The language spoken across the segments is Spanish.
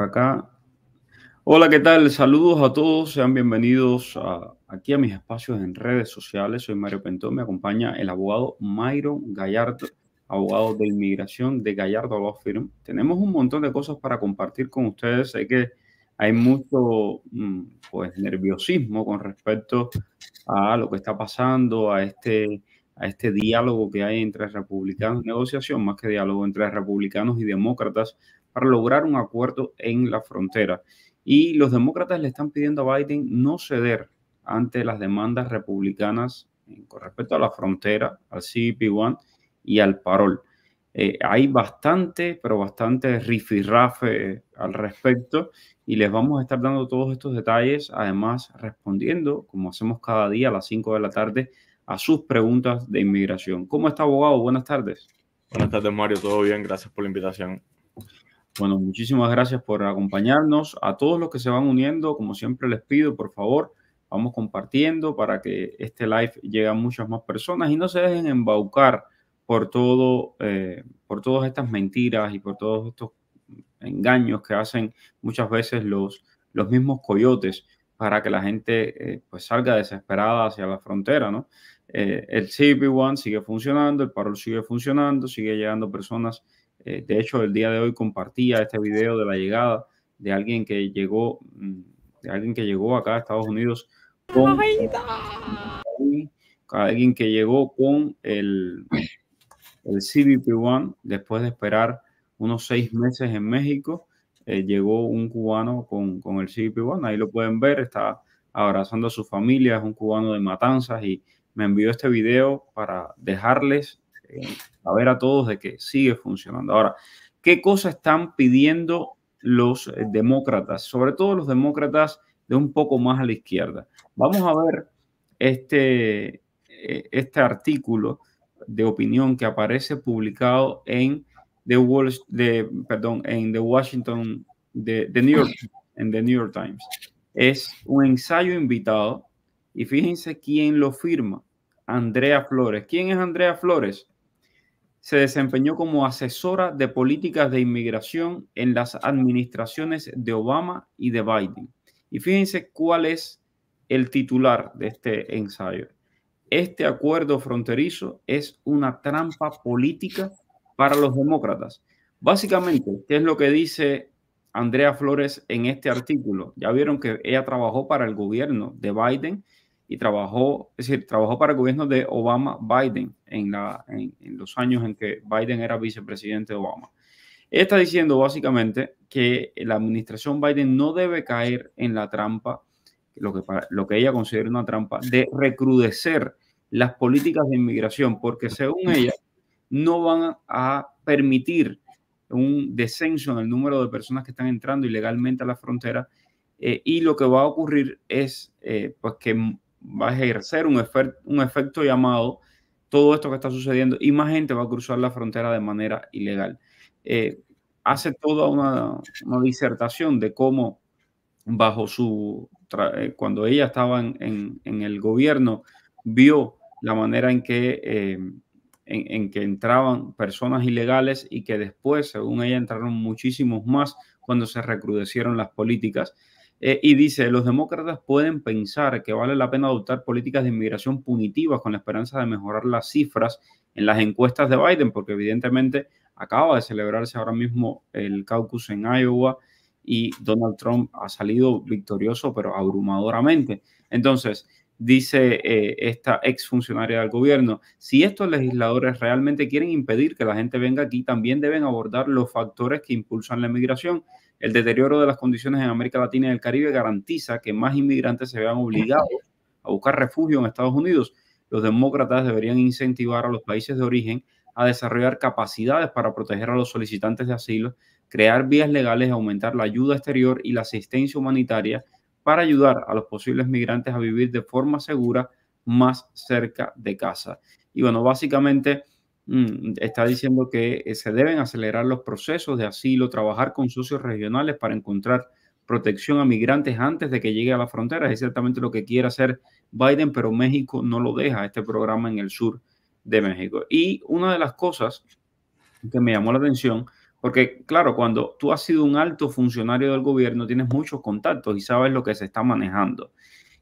acá. Hola, ¿qué tal? Saludos a todos, sean bienvenidos a, aquí a mis espacios en redes sociales. Soy Mario Pentón, me acompaña el abogado Mayron Gallardo, abogado de inmigración de Gallardo Law Firm. Tenemos un montón de cosas para compartir con ustedes. Sé que hay mucho mm, pues, nerviosismo con respecto a lo que está pasando, a este, a este diálogo que hay entre republicanos, negociación más que diálogo entre republicanos y demócratas para lograr un acuerdo en la frontera. Y los demócratas le están pidiendo a Biden no ceder ante las demandas republicanas eh, con respecto a la frontera, al cp 1 y al parol. Eh, hay bastante, pero bastante rifirrafe eh, al respecto y les vamos a estar dando todos estos detalles, además respondiendo, como hacemos cada día a las 5 de la tarde, a sus preguntas de inmigración. ¿Cómo está, abogado? Buenas tardes. Buenas tardes, Mario. Todo bien. Gracias por la invitación. Bueno, muchísimas gracias por acompañarnos. A todos los que se van uniendo, como siempre les pido, por favor, vamos compartiendo para que este live llegue a muchas más personas y no se dejen embaucar por todo, eh, por todas estas mentiras y por todos estos engaños que hacen muchas veces los, los mismos coyotes para que la gente eh, pues salga desesperada hacia la frontera, ¿no? Eh, el CP1 sigue funcionando, el parol sigue funcionando, sigue llegando personas eh, de hecho, el día de hoy compartía este video de la llegada de alguien que llegó, mm, de alguien que llegó acá a Estados Unidos con alguien que llegó con el, el CBP-1 después de esperar unos seis meses en México. Eh, llegó un cubano con, el CBP-1, ahí lo pueden ver, está abrazando a su familia, es un cubano de matanzas y me envió este video para dejarles a ver a todos de que sigue funcionando. Ahora, ¿qué cosas están pidiendo los eh, demócratas, sobre todo los demócratas de un poco más a la izquierda? Vamos a ver este, eh, este artículo de opinión que aparece publicado en The, Wall, de, perdón, en The Washington, de, New York, en The New York Times. Es un ensayo invitado y fíjense quién lo firma, Andrea Flores. ¿Quién es Andrea Flores? se desempeñó como asesora de políticas de inmigración en las administraciones de Obama y de Biden. Y fíjense cuál es el titular de este ensayo. Este acuerdo fronterizo es una trampa política para los demócratas. Básicamente, ¿qué es lo que dice Andrea Flores en este artículo? Ya vieron que ella trabajó para el gobierno de Biden y trabajó, es decir, trabajó para el gobierno de Obama Biden en, la, en, los años en que Biden era vicepresidente de Obama. está diciendo básicamente que la administración Biden no debe caer en la trampa, lo que, lo que ella considera una trampa, de recrudecer las políticas de inmigración, porque según ella no van a permitir un descenso en el número de personas que están entrando ilegalmente a la frontera eh, y lo que va a ocurrir es eh, pues que va a ejercer un, efecto llamado todo esto que está sucediendo y más gente va a cruzar la frontera de manera ilegal. Eh, hace toda una, disertación de cómo bajo su, eh, cuando ella estaba en, el gobierno, vio la manera en que, eh, en, que entraban personas ilegales y que después, según ella, entraron muchísimos más cuando se recrudecieron las políticas eh, y dice, los demócratas pueden pensar que vale la pena adoptar políticas de inmigración punitivas con la esperanza de mejorar las cifras en las encuestas de Biden, porque evidentemente acaba de celebrarse ahora mismo el caucus en Iowa y Donald Trump ha salido victorioso, pero abrumadoramente. Entonces, dice eh, esta ex funcionaria del gobierno, si estos legisladores realmente quieren impedir que la gente venga aquí, también deben abordar los factores que impulsan la inmigración, el deterioro de las condiciones en América Latina y el Caribe garantiza que más inmigrantes se vean obligados a buscar refugio en Estados Unidos. Los demócratas deberían incentivar a los países de origen a desarrollar capacidades para proteger a los solicitantes de asilo, crear vías legales, aumentar la ayuda exterior y la asistencia humanitaria para ayudar a los posibles migrantes a vivir de forma segura más cerca de casa. Y bueno, básicamente Mm, está diciendo que eh, se deben acelerar los procesos de asilo, trabajar con socios regionales para encontrar protección a migrantes antes de que llegue a la frontera. Es exactamente lo que quiere hacer Biden, pero México no lo deja, este programa en el sur de México. Y una de las cosas que me llamó la atención, porque claro, cuando tú has sido un alto funcionario del gobierno, tienes muchos contactos y sabes lo que se está manejando.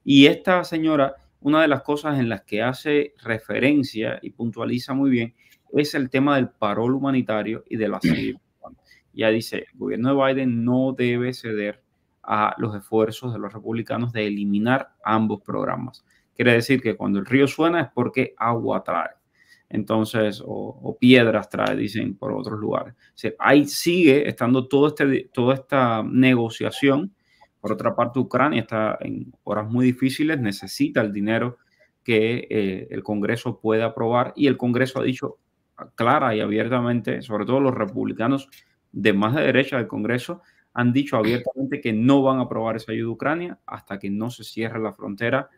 Y esta señora, una de las cosas en las que hace referencia y puntualiza muy bien, es el tema del parol humanitario y de la asilo. Mm. Ya dice, el gobierno de Biden no debe ceder a los esfuerzos de los republicanos de eliminar ambos programas. Quiere decir que cuando el río suena es porque agua trae. Entonces, o, piedras trae, dicen por otros lugares. ahí sigue estando todo este, toda esta negociación. Por otra parte, Ucrania está en horas muy difíciles, necesita el dinero que eh, el Congreso pueda aprobar y el Congreso ha dicho clara y abiertamente, sobre todo los republicanos de más de derecha del Congreso, han dicho abiertamente que no van a aprobar esa ayuda a Ucrania hasta que no se cierre la frontera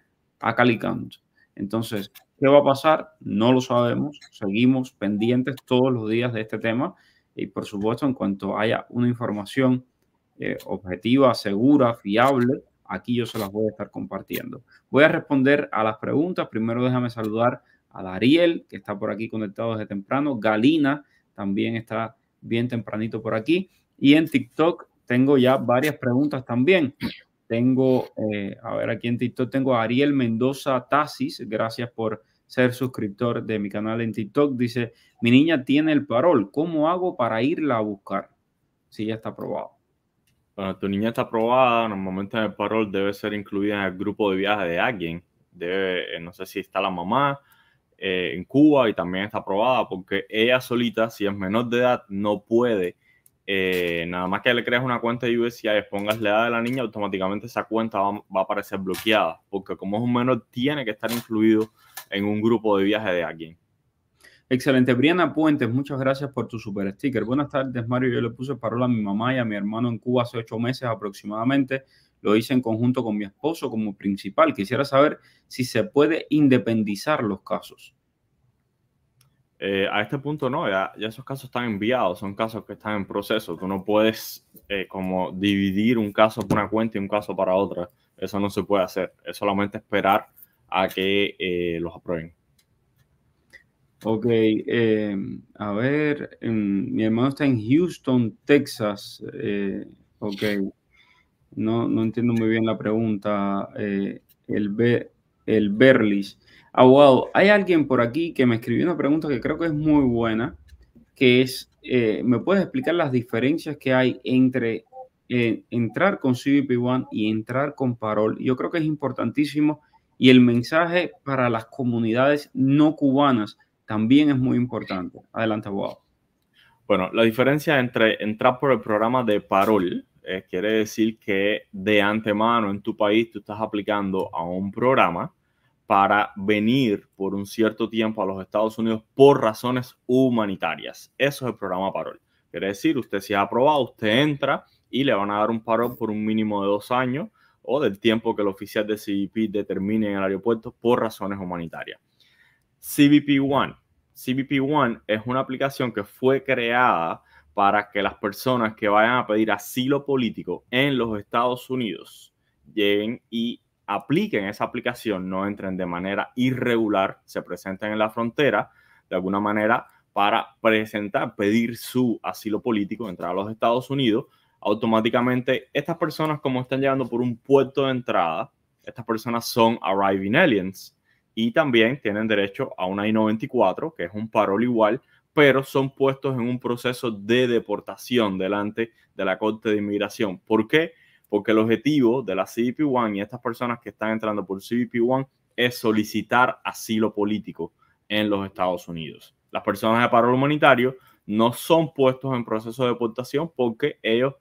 a Calicant. Entonces, ¿qué va a pasar? No lo sabemos. Seguimos pendientes todos los días de este tema y, por supuesto, en cuanto haya una información eh, objetiva, segura, fiable, aquí yo se las voy a estar compartiendo. Voy a responder a las preguntas. Primero déjame saludar a Dariel, que está por aquí conectado desde temprano. Galina también está bien tempranito por aquí. Y en TikTok tengo ya varias preguntas también. Tengo, eh, a ver, aquí en TikTok tengo a Ariel Mendoza Tasis. Gracias por ser suscriptor de mi canal en TikTok. Dice, mi niña tiene el parol. ¿Cómo hago para irla a buscar? Si ya está aprobado. Bueno, tu niña está aprobada, normalmente el parol debe ser incluida en el grupo de viaje de alguien. Debe, eh, no sé si está la mamá eh, en Cuba y también está aprobada porque ella solita, si es menor de edad, no puede. Eh, nada más que le creas una cuenta de y pongas la edad de la niña, automáticamente esa cuenta va, va, a aparecer bloqueada, porque como es un menor, tiene que estar incluido en un grupo de viaje de alguien. Excelente. Briana Puentes, muchas gracias por tu super sticker. Buenas tardes, Mario. Yo le puse parola a mi mamá y a mi hermano en Cuba hace ocho meses aproximadamente. Lo hice en conjunto con mi esposo como principal. Quisiera saber si se puede independizar los casos. Eh, a este punto no, ya, esos casos están enviados, son casos que están en proceso. Tú no puedes eh, como dividir un caso por una cuenta y un caso para otra. Eso no se puede hacer. Es solamente esperar a que eh, los aprueben. Ok, a ver, em, mi hermano está en Houston, Texas. ok, no, no entiendo muy bien la pregunta. Eh, el, Be el Berlis. Abogado, ah, hay alguien por aquí que me escribió una pregunta que creo que es muy buena, que es, eh, ¿me puedes explicar las diferencias que hay entre eh, entrar con CBP1 y entrar con Parol? Yo creo que es importantísimo y el mensaje para las comunidades no cubanas también es muy importante. Adelante, abogado. Bueno, la diferencia entre entrar por el programa de Parol eh, quiere decir que de antemano en tu país tú estás aplicando a un programa para venir por un cierto tiempo a los Estados Unidos por razones humanitarias. Eso es el programa parol. Quiere decir, usted se si ha aprobado, usted entra y le van a dar un parol por un mínimo de dos años o del tiempo que el oficial de CBP determine en el aeropuerto por razones humanitarias. CBP One. CBP One es una aplicación que fue creada para que las personas que vayan a pedir asilo político en los Estados Unidos lleguen y apliquen esa aplicación, no entren de manera irregular, se presenten en la frontera de alguna manera para presentar, pedir su asilo político, entrar a los Estados Unidos, automáticamente estas personas como están llegando por un puerto de entrada, estas personas son arriving aliens y también tienen derecho a una I-94, que es un parol igual pero son puestos en un proceso de deportación delante de la Corte de Inmigración. ¿Por qué? Porque el objetivo de la CBP-1 y estas personas que están entrando por CBP-1 es solicitar asilo político en los Estados Unidos. Las personas de paro humanitario no son puestos en proceso de deportación porque ellos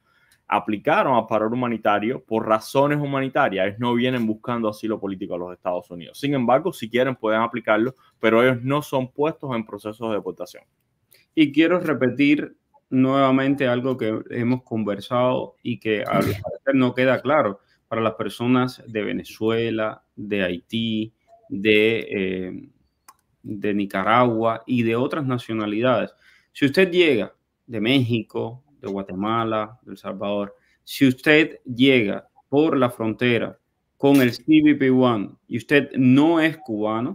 aplicaron a paro humanitario por razones humanitarias. no vienen buscando asilo político a los Estados Unidos. Sin embargo, si quieren pueden aplicarlo, pero ellos no son puestos en procesos de deportación. Y quiero repetir nuevamente algo que hemos conversado y que no queda claro para las personas de Venezuela, de Haití, de eh, Nicaragua y de otras nacionalidades. Si usted llega de México, de Guatemala, de El Salvador, si usted llega por la frontera con el CBP-1 y usted no es cubano,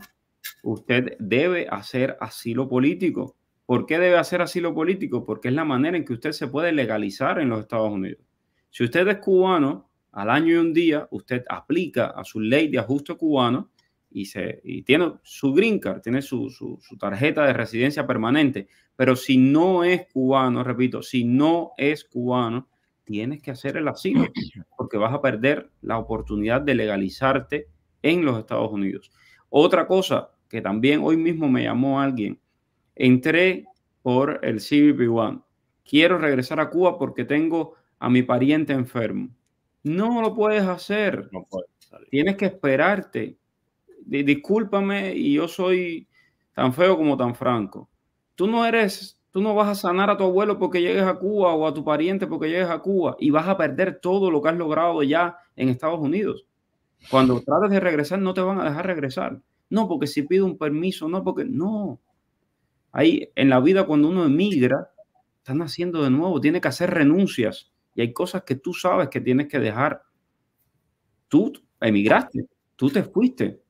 usted debe hacer asilo político. ¿Por qué debe hacer asilo político? Porque es la manera en que usted se puede legalizar en los Estados Unidos. Si usted es cubano, al año y un día, usted aplica a su ley de ajuste cubano y, tiene su green card, tiene su, tarjeta de residencia permanente, pero si no es cubano, repito, si no es cubano, tienes que hacer el asilo, porque vas a perder la oportunidad de legalizarte en los Estados Unidos. Otra cosa que también hoy mismo me llamó alguien, entré por el CBP 1 quiero regresar a Cuba porque tengo a mi pariente enfermo. No lo puedes hacer. No puedes Tienes que esperarte discúlpame y yo soy tan feo como tan franco. Tú no eres, tú no vas a sanar a tu abuelo porque llegues a Cuba o a tu pariente porque llegues a Cuba y vas a perder todo lo que has logrado ya en Estados Unidos. Cuando trates de regresar no te van a dejar regresar. No, porque si pido un permiso, no, porque no. Ahí en la vida cuando uno emigra, están haciendo de nuevo, tiene que hacer renuncias y hay cosas que tú sabes que tienes que dejar. Tú emigraste, tú te fuiste,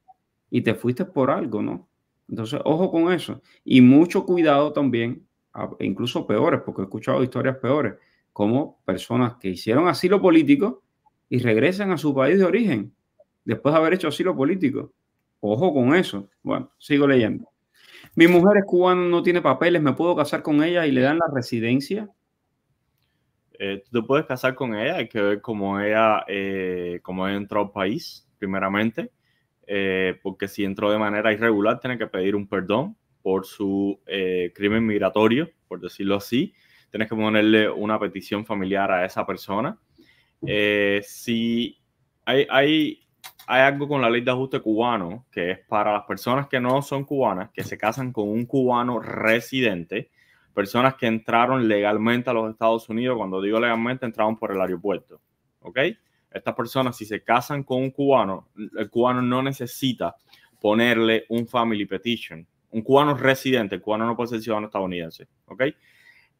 y te fuiste por algo, ¿no? Entonces, ojo con eso. Y mucho cuidado también, e incluso peores, porque he escuchado historias peores, como personas que hicieron asilo político y regresan a su país de origen después de haber hecho asilo político. Ojo con eso. Bueno, sigo leyendo. Mi mujer es cubana, no tiene papeles, me puedo casar con ella y le dan la residencia. Eh, tú te puedes casar con ella, hay que ver cómo ella, eh, ha entró al país, primeramente. Eh, porque si entró de manera irregular, tiene que pedir un perdón por su eh, crimen migratorio, por decirlo así. Tienes que ponerle una petición familiar a esa persona. Eh, si hay, hay, hay algo con la ley de ajuste cubano, que es para las personas que no son cubanas, que se casan con un cubano residente, personas que entraron legalmente a los Estados Unidos, cuando digo legalmente, entraron por el aeropuerto. ¿Ok? Estas personas, si se casan con un cubano, el cubano no necesita ponerle un family petition. Un cubano residente, el cubano no puede ser ciudadano estadounidense, ¿ok?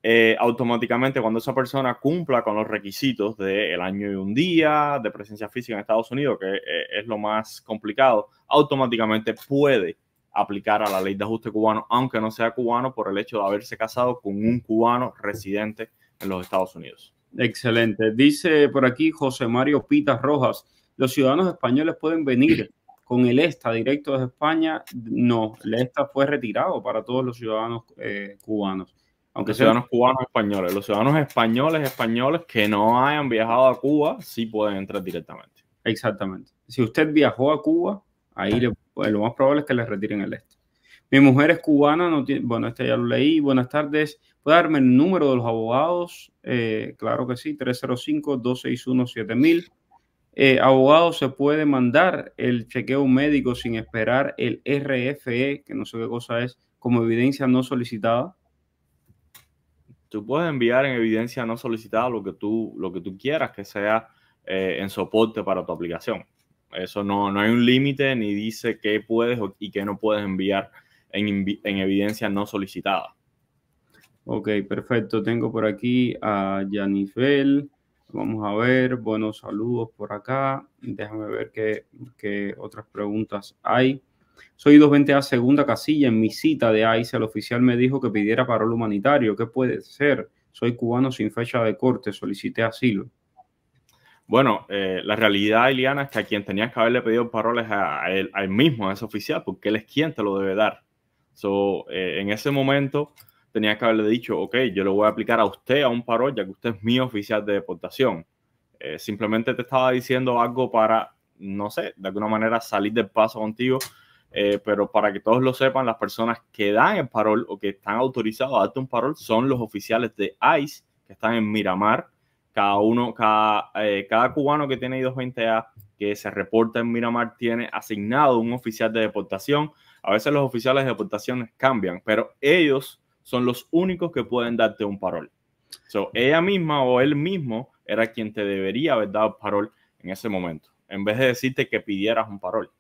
Eh, automáticamente cuando esa persona cumpla con los requisitos del año y un día, de presencia física en Estados Unidos, que eh, es lo más complicado, automáticamente puede aplicar a la ley de ajuste cubano, aunque no sea cubano por el hecho de haberse casado con un cubano residente en los Estados Unidos. Excelente. Dice por aquí José Mario Pitas Rojas, los ciudadanos españoles pueden venir con el ESTA directo desde España. No, el ESTA fue retirado para todos los ciudadanos eh, cubanos. Aunque ciudadanos cubanos españoles, los ciudadanos españoles españoles que no hayan viajado a Cuba sí pueden entrar directamente. Exactamente. Si usted viajó a Cuba, ahí pues, lo más probable es que le retiren el ESTA. Mi mujer es cubana, no tiene, bueno, este ya lo leí. Buenas tardes. ¿Puede darme el número de los abogados? Eh, claro que sí, 305-261-7000. Eh, abogado, se puede mandar el chequeo médico sin esperar el RFE, que no sé qué cosa es, como evidencia no solicitada. Tú puedes enviar en evidencia no solicitada lo que tú, lo que tú quieras que sea eh, en soporte para tu aplicación. Eso no, no hay un límite ni dice qué puedes y qué no puedes enviar en, evidencia no solicitada. Ok, perfecto. Tengo por aquí a Yanifel. Vamos a ver, buenos saludos por acá. Déjame ver qué, otras preguntas hay. Soy 220A segunda casilla. En mi cita de ICE, el oficial me dijo que pidiera parol humanitario. ¿Qué puede ser? Soy cubano sin fecha de corte. Solicité asilo. Bueno, eh, la realidad, Iliana, es que a quien tenías que haberle pedido paroles a, él, mismo, a ese oficial, porque él es quien te lo debe dar. Eh, en ese momento tenía que haberle dicho, ok, yo lo voy a aplicar a usted a un parol, ya que usted es mi oficial de deportación. Eh, simplemente te estaba diciendo algo para, no sé, de alguna manera salir del paso contigo, eh, pero para que todos lo sepan, las personas que dan el parol o que están autorizados a darte un parol son los oficiales de ICE que están en Miramar. Cada uno, cada, cada cubano que tiene I-220A que se reporta en Miramar tiene asignado un oficial de deportación a veces los oficiales de deportaciones cambian, pero ellos son los únicos que pueden darte un parol. So, ella misma o él mismo era quien te debería haber dado parol en ese momento, en vez de decirte que pidieras un parol.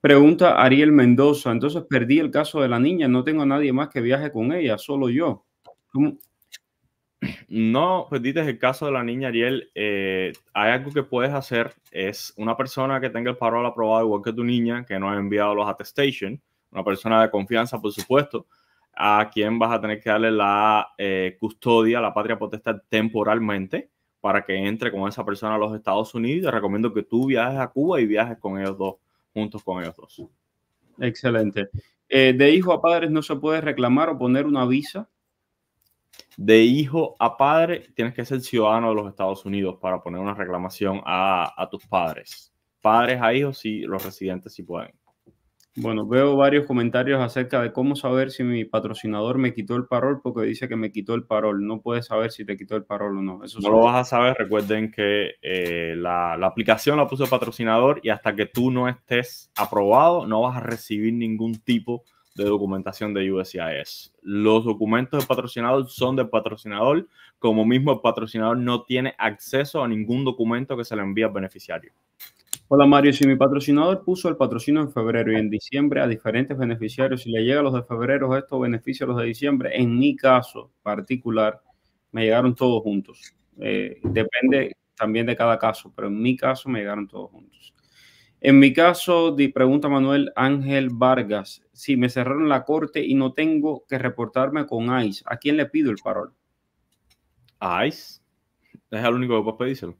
Pregunta Ariel Mendoza, entonces perdí el caso de la niña, no tengo a nadie más que viaje con ella, solo yo. ¿Cómo, no perdiste pues, el caso de la niña Ariel. Eh, hay algo que puedes hacer. Es una persona que tenga el parol aprobado, igual que tu niña, que no ha enviado los attestation, una persona de confianza, por supuesto, a quien vas a tener que darle la eh, custodia, la patria potestad temporalmente, para que entre con esa persona a los Estados Unidos. Te recomiendo que tú viajes a Cuba y viajes con ellos dos, juntos con ellos dos. Excelente. Eh, de hijo a padres no se puede reclamar o poner una visa de hijo a padre, tienes que ser ciudadano de los Estados Unidos para poner una reclamación a, tus padres. Padres a hijos, sí, los residentes sí pueden. Bueno, veo varios comentarios acerca de cómo saber si mi patrocinador me quitó el parol porque dice que me quitó el parol. No puedes saber si te quitó el parol o no. Eso no lo vas a saber. Recuerden que eh, la, aplicación la puso el patrocinador y hasta que tú no estés aprobado no vas a recibir ningún tipo de de documentación de USCIS. Los documentos de patrocinador son del patrocinador, como mismo el patrocinador no tiene acceso a ningún documento que se le envía al beneficiario. Hola Mario, si mi patrocinador puso el patrocinio en febrero y en diciembre a diferentes beneficiarios, si le llega a los de febrero estos beneficios a los de diciembre, en mi caso particular, me llegaron todos juntos. Eh, depende también de cada caso, pero en mi caso me llegaron todos juntos. En mi caso, pregunta Manuel Ángel Vargas, si me cerraron la corte y no tengo que reportarme con ICE, ¿a quién le pido el parol? A ICE. Es el único que puede pedírselo.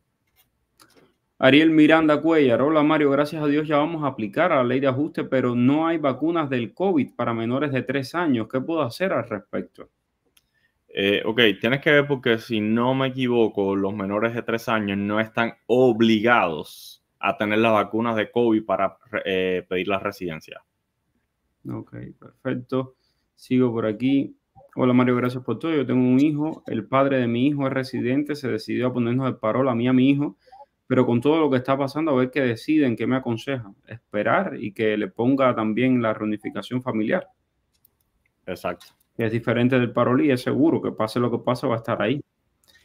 Ariel Miranda Cuellar, hola Mario, gracias a Dios ya vamos a aplicar a la ley de ajuste, pero no hay vacunas del COVID para menores de tres años. ¿Qué puedo hacer al respecto? Eh, ok, tienes que ver porque si no me equivoco, los menores de tres años no están obligados a tener las vacunas de COVID para eh, pedir la residencia. Ok, perfecto. Sigo por aquí. Hola Mario, gracias por todo. Yo tengo un hijo, el padre de mi hijo es residente, se decidió a ponernos el parol a mí, a mi hijo, pero con todo lo que está pasando, a ver qué deciden, qué me aconsejan. Esperar y que le ponga también la reunificación familiar. Exacto. Es diferente del parol y es seguro que pase lo que pase va a estar ahí.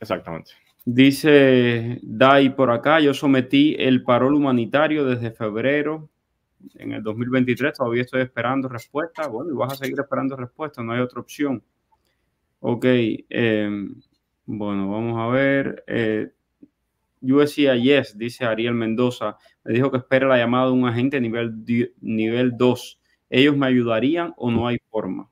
Exactamente. Dice Dai por acá, yo sometí el parol humanitario desde febrero en el 2023, todavía estoy esperando respuesta. Bueno, y vas a seguir esperando respuesta, no hay otra opción. Ok, em, bueno, vamos a ver. Eh, yo decía yes, dice Ariel Mendoza. Me dijo que espere la llamada de un agente nivel, nivel 2. ¿Ellos me ayudarían o no hay forma?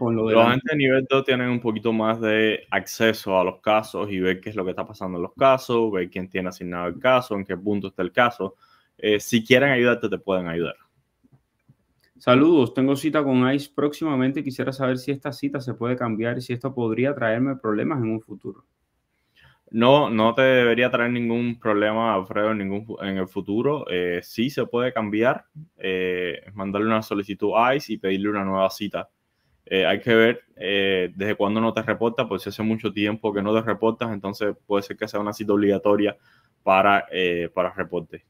Los lo de nivel 2 tienen un poquito más de acceso a los casos y ver qué es lo que está pasando en los casos, ver quién tiene asignado el caso, en qué punto está el caso. Eh, si quieren ayudarte, te pueden ayudar. Saludos, tengo cita con ICE próximamente. Quisiera saber si esta cita se puede cambiar y si esto podría traerme problemas en un futuro. No, no te debería traer ningún problema, Alfredo, ningún, en el futuro. Eh, sí se puede cambiar, eh, mandarle una solicitud a ICE y pedirle una nueva cita eh, hay que ver eh, desde cuándo no te reportas, pues si hace mucho tiempo que no te reportas, entonces puede ser que sea una cita obligatoria para, eh, para reporte.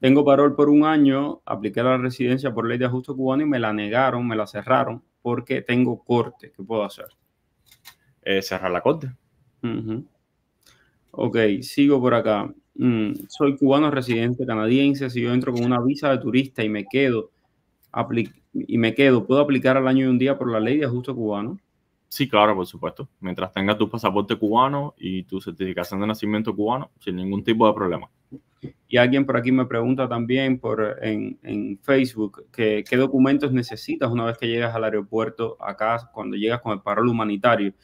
Tengo parol por un año, apliqué la residencia por ley de ajuste cubano y me la negaron, me la cerraron porque tengo corte. ¿Qué puedo hacer? cerrar la corte. Ok, sigo por acá. Mm, soy cubano residente canadiense. Si yo entro con una visa de turista y me quedo, apliqué y me quedo, ¿puedo aplicar al año y un día por la ley de ajuste cubano? Sí, claro, por supuesto. Mientras tengas tu pasaporte cubano y tu certificación de nacimiento cubano, sin ningún tipo de problema. Y alguien por aquí me pregunta también por, en, en Facebook que, qué documentos necesitas una vez que llegas al aeropuerto acá, cuando llegas con el parol humanitario.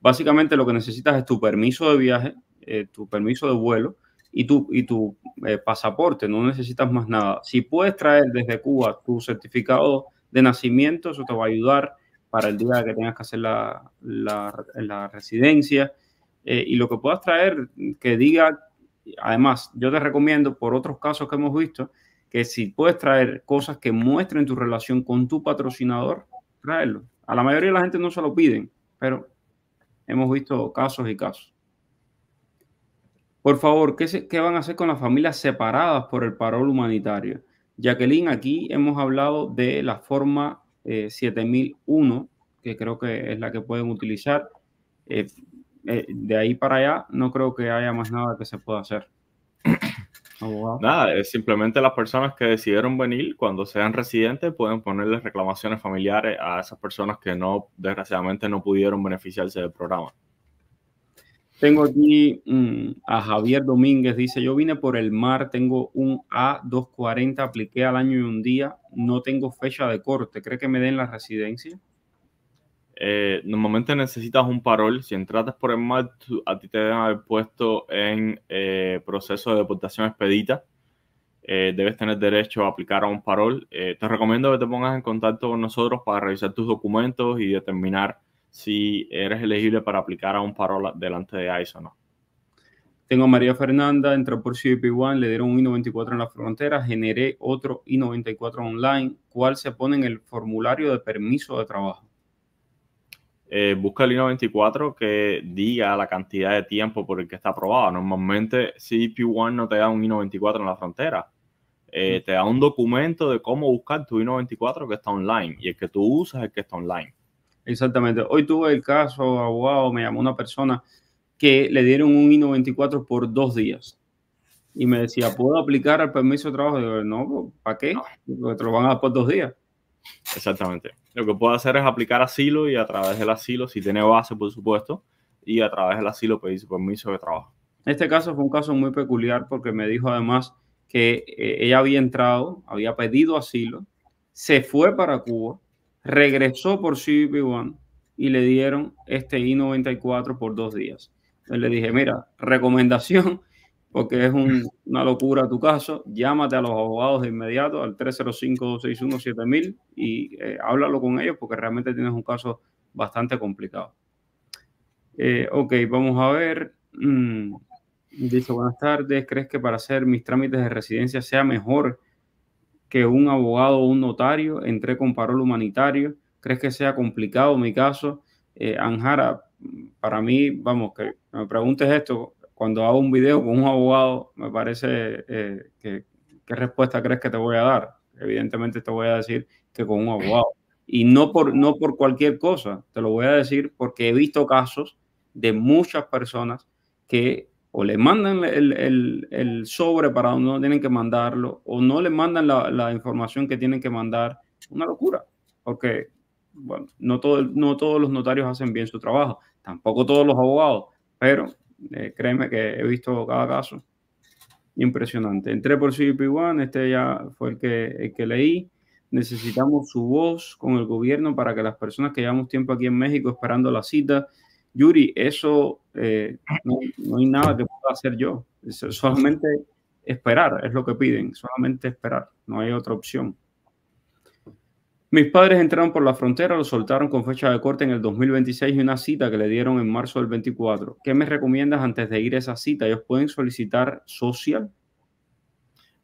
Básicamente lo que necesitas es tu permiso de viaje, eh, tu permiso de vuelo y tu, y tu eh, pasaporte, no necesitas más nada. Si puedes traer desde Cuba tu certificado de nacimiento, eso te va a ayudar para el día que tengas que hacer la, residencia eh, y lo que puedas traer que diga, además, yo te recomiendo por otros casos que hemos visto, que si puedes traer cosas que muestren tu relación con tu patrocinador, traerlo. A la mayoría de la gente no se lo piden, pero hemos visto casos y casos. Por favor, ¿qué, se, qué van a hacer con las familias separadas por el parol humanitario? Jacqueline, aquí hemos hablado de la forma 7001, eh, que creo que es la que pueden utilizar. Eh, eh, de ahí para allá, no creo que haya más nada que se pueda hacer. Nada, es simplemente las personas que decidieron venir, cuando sean residentes, pueden ponerle reclamaciones familiares a esas personas que no, desgraciadamente, no pudieron beneficiarse del programa. Tengo aquí mm, a Javier Domínguez, dice, yo vine por el mar, tengo un A240, apliqué al año y un día, no tengo fecha de corte, ¿cree que me den la residencia? Eh, normalmente necesitas un parol, si entras por el mar, a ti te deben haber puesto en eh, proceso de deportación expedita, eh, debes tener derecho a aplicar a un parol. te recomiendo que te pongas en contacto con nosotros para revisar tus documentos y determinar si eres elegible para aplicar a un paro delante de ISO, no. Tengo a María Fernanda, entró por cdp 1 le dieron un I-94 en la frontera, generé otro I-94 online. ¿Cuál se pone en el formulario de permiso de trabajo? Eh, busca el I-94 que diga la cantidad de tiempo por el que está aprobado. Normalmente cdp 1 no te da un I-94 en la frontera. Eh, mm. te da un documento de cómo buscar tu I-94 que está online y el que tú usas es el que está online. Exactamente. Hoy tuve el caso, abogado, me llamó una persona que le dieron un I-94 por dos días. Y me decía, ¿puedo aplicar el permiso de trabajo? Digo, no, ¿para qué? Porque te lo van a dar por dos días. Exactamente. Lo que puedo hacer es aplicar asilo y a través del asilo, si tiene base, por supuesto, y a través del asilo pedir permiso de trabajo. Este caso fue un caso muy peculiar porque me dijo además que eh, ella había entrado, había pedido asilo, se fue para Cuba, regresó por CB1 y le dieron este I-94 por dos días. Entonces le dije, mira, recomendación, porque es una locura tu caso, llámate a los abogados de inmediato al 305-261-7000 y eh, háblalo con ellos porque realmente tienes un caso bastante complicado. Eh, ok, vamos a ver. Mm, dice, buenas tardes, ¿crees que para hacer mis trámites de residencia sea mejor que un abogado o un notario entré con parol humanitario. ¿Crees que sea complicado mi caso? Eh, Anjara, para mí, vamos, que me preguntes esto, cuando hago un video con un abogado, me parece eh, que qué respuesta crees que te voy a dar. Evidentemente te voy a decir que con un abogado. Y no por, no por cualquier cosa, te lo voy a decir porque he visto casos de muchas personas que o le mandan el, el, sobre para donde no tienen que mandarlo, o no le mandan la, la, información que tienen que mandar. Una locura, porque bueno, no, todo, no todos los notarios hacen bien su trabajo, tampoco todos los abogados, pero eh, créeme que he visto cada caso. Impresionante. Entré por CBP1, este ya fue el que, el que leí. Necesitamos su voz con el gobierno para que las personas que llevamos tiempo aquí en México esperando la cita Yuri, eso eh, no, hay nada que pueda hacer yo. solamente esperar, es lo que piden, solamente esperar, no hay otra opción. Mis padres entraron por la frontera, lo soltaron con fecha de corte en el 2026 y una cita que le dieron en marzo del 24. ¿Qué me recomiendas antes de ir a esa cita? ¿Ellos pueden solicitar social?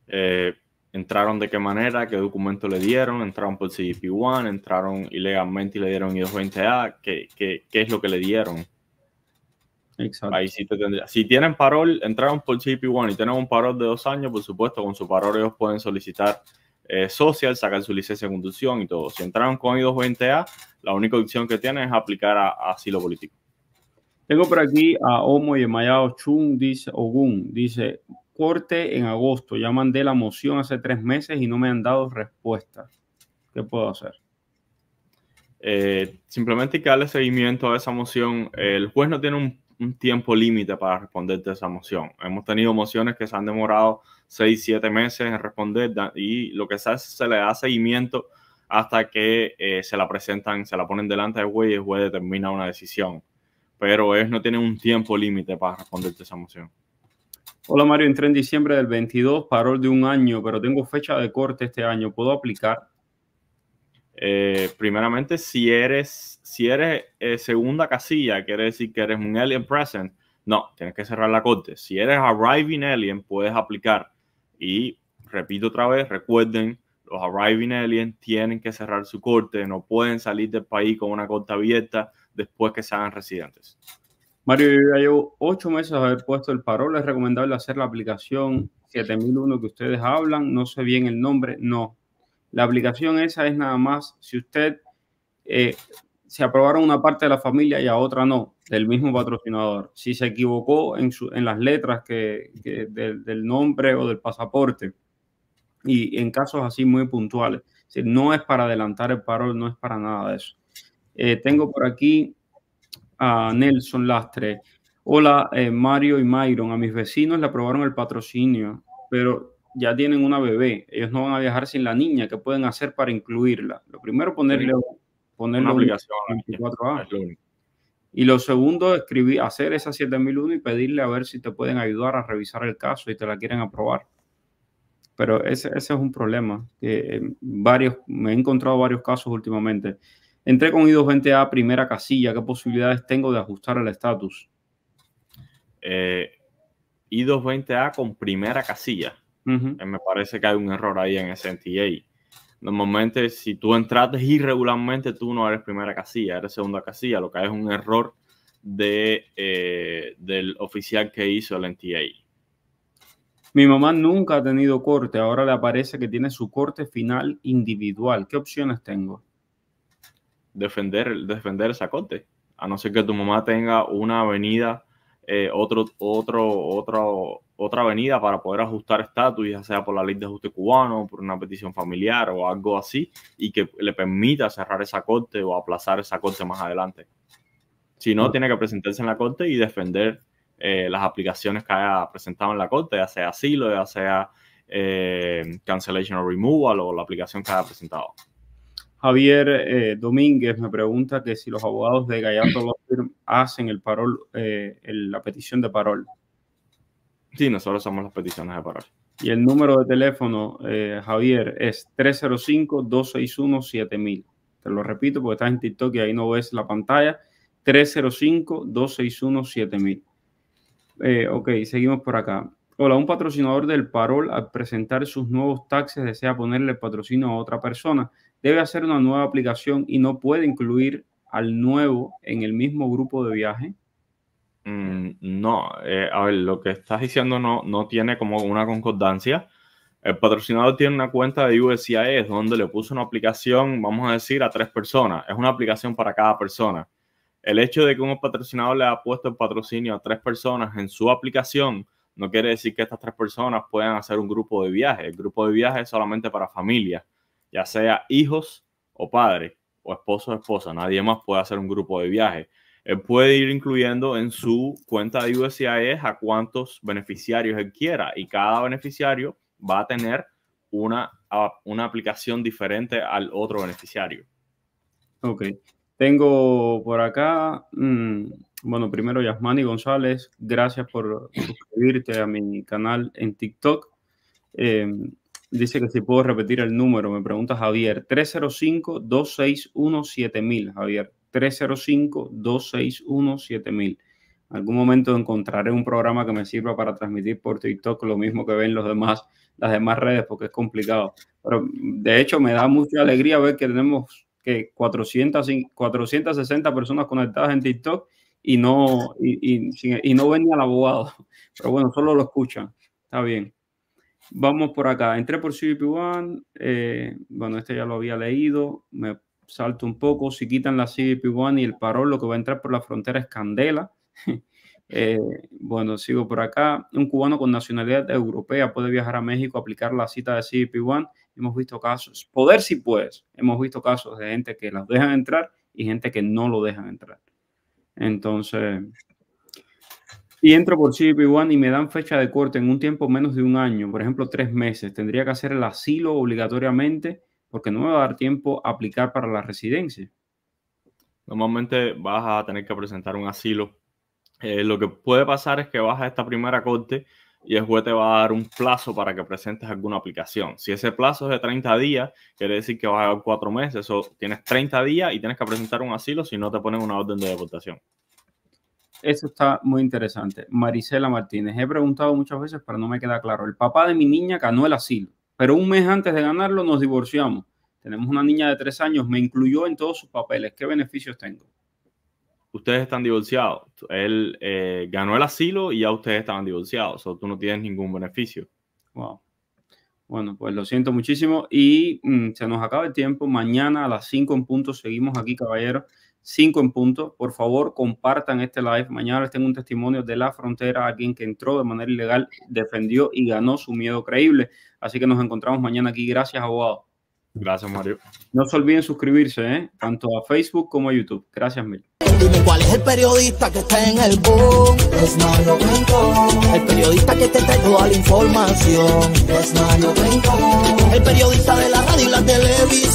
Eh, entraron de qué manera, qué documento le dieron, entraron por CGP1, entraron ilegalmente y le dieron I220A, ¿Qué, es lo que le dieron. Exacto. Ahí sí te tendría. Si tienen parol, entraron por cdp 1 y tienen un parol de dos años, por supuesto, con su parol ellos pueden solicitar eh, social, sacar su licencia de conducción y todo. Si entraron con I220A, la única opción que tienen es aplicar a, asilo político. Tengo por aquí a Omo Yemayao Chung dice, Ogun, dice, corte en agosto. Ya mandé la moción hace tres meses y no me han dado respuesta. ¿Qué puedo hacer? Eh, simplemente hay que darle seguimiento a esa moción. El juez no tiene un, tiempo límite para responderte a esa moción. Hemos tenido mociones que se han demorado seis, siete meses en responder y lo que se hace se le da seguimiento hasta que eh, se la presentan, se la ponen delante del juez y el juez determina una decisión. Pero ellos no tiene un tiempo límite para responderte a esa moción. Hola Mario, entré en diciembre del 22, parol de un año, pero tengo fecha de corte este año. ¿Puedo aplicar? Eh, primeramente, si eres, si eres eh, segunda casilla, quiere decir que eres un alien present, no, tienes que cerrar la corte. Si eres arriving alien, puedes aplicar. Y repito otra vez, recuerden, los arriving alien tienen que cerrar su corte, no pueden salir del país con una corte abierta después que sean residentes. Mario, yo llevo ocho meses de haber puesto el parol. Es recomendable hacer la aplicación 7001 que ustedes hablan. No sé bien el nombre. No. La aplicación esa es nada más si usted eh, se aprobaron una parte de la familia y a otra no, del mismo patrocinador. Si se equivocó en, las letras que, del, nombre o del pasaporte. Y en casos así muy puntuales. no es para adelantar el parol, no es para nada de eso. Eh, tengo por aquí a Nelson Lastre. Hola, eh, Mario y Myron. A mis vecinos le aprobaron el patrocinio, pero ya tienen una bebé. Ellos no van a viajar sin la niña. ¿Qué pueden hacer para incluirla? Lo primero, ponerle, ponerle una obligación. y lo segundo, escribir, hacer esa 7001 y pedirle a ver si te pueden ayudar a revisar el caso y te la quieren aprobar. Pero ese, es un problema. Que, eh, varios, me he encontrado varios casos últimamente Entré con I220A primera casilla. ¿Qué posibilidades tengo de ajustar el estatus? I220A eh, con primera casilla. Eh, me parece que hay un error ahí en ese NTA. Normalmente, si tú entraste irregularmente, tú no eres primera casilla, eres segunda casilla, lo que es un error eh, del oficial que hizo el NTA. Mi mamá nunca ha tenido corte, ahora le aparece que tiene su corte final individual. ¿Qué opciones tengo? defender, defender corte corte, a no ser que tu mamá tenga una avenida, eh, otro, otro, otra avenida para poder ajustar estatus, ya sea por la ley de ajuste cubano, por una petición familiar o algo así, y que le permita cerrar esa corte o aplazar esa corte más adelante. Si no, tiene que presentarse en la corte y defender eh, las aplicaciones que haya presentado en la corte, ya sea asilo, ya sea eh, cancellation o removal o la aplicación que haya presentado. Javier eh, Domínguez me pregunta que si los abogados de Gallardo López hacen el parol, eh, la petición de parol. Sí, nosotros somos las peticiones de parol. Y el número de teléfono, eh, Javier, es 305-261-7000. Te lo repito porque estás en TikTok y ahí no ves la pantalla. 305-261-7000. ok, seguimos por acá. Hola, un patrocinador del Parol al presentar sus nuevos taxes desea ponerle patrocinio a otra persona debe hacer una nueva aplicación y no puede incluir al nuevo en el mismo grupo de viaje? Mm, no, eh, a ver, lo que estás diciendo no, no tiene como una concordancia. El patrocinador tiene una cuenta de USCIS donde le puso una aplicación, vamos a decir, a tres personas. Es una aplicación para cada persona. El hecho de que un patrocinador le ha puesto el patrocinio a tres personas en su aplicación no quiere decir que estas tres personas puedan hacer un grupo de viaje. El grupo de viaje es solamente para familias ya sea hijos o padres o esposo o esposa, nadie más puede hacer un grupo de viaje. Él puede ir incluyendo en su cuenta de USCIS e a cuántos beneficiarios él quiera y cada beneficiario va a tener una, una aplicación diferente al otro beneficiario. Ok, tengo por acá, mm, bueno, primero Yasmani González, gracias por suscribirte a mi canal en TikTok. Em, Dice que si puedo repetir el número, me pregunta Javier. 305-261-7000, Javier. 305-261-7000. Algún momento encontraré un programa que me sirva para transmitir por TikTok lo mismo que ven los demás, las demás redes, porque es complicado. Pero de hecho me da mucha alegría ver que tenemos que 460 personas conectadas en TikTok y no, y, y no ven ni al abogado. Pero bueno, solo lo escuchan. Está bien. Vamos por acá. Entré por CBP1. Eh, bueno, este ya lo había leído. Me salto un poco. Si quitan la CBP1 y el parol, lo que va a entrar por la frontera es Candela. Eh, bueno, sigo por acá. Un cubano con nacionalidad europea puede viajar a México, a aplicar la cita de CBP1. Hemos visto casos. Poder si puedes. Hemos visto casos de gente que las dejan entrar y gente que no lo dejan entrar. Entonces, si entro por CBP-1 y me dan fecha de corte en un tiempo menos de un año, por ejemplo, tres meses, tendría que hacer el asilo obligatoriamente porque no me va a dar tiempo a aplicar para la residencia. Normalmente vas a tener que presentar un asilo. Eh, lo que puede pasar es que vas a esta primera corte y el juez te va a dar un plazo para que presentes alguna aplicación. Si ese plazo es de 30 días, quiere decir que vas a dar cuatro meses o tienes 30 días y tienes que presentar un asilo si no te ponen una orden de deportación. Eso está muy interesante. Marisela Martínez, he preguntado muchas veces, pero no me queda claro. El papá de mi niña ganó el asilo, pero un mes antes de ganarlo nos divorciamos. Tenemos una niña de tres años, me incluyó en todos sus papeles. ¿Qué beneficios tengo? Ustedes están divorciados. Él eh, ganó el asilo y ya ustedes estaban divorciados. O tú no tienes ningún beneficio. Wow. Bueno, pues lo siento muchísimo y mm, se nos acaba el tiempo. Mañana a las cinco en punto seguimos aquí, caballero. Cinco en punto. Por favor, compartan este live. Mañana les tengo un testimonio de la frontera, alguien que entró de manera ilegal, defendió y ganó su miedo creíble. Así que nos encontramos mañana aquí. Gracias, abogado. Gracias, Mario. No se olviden suscribirse, ¿eh? tanto a Facebook como a YouTube. Gracias, mil. cuál es el periodista que está en el boom. Es Mario El periodista que te trae toda la información. Es Mario El periodista de la radio y la televisión.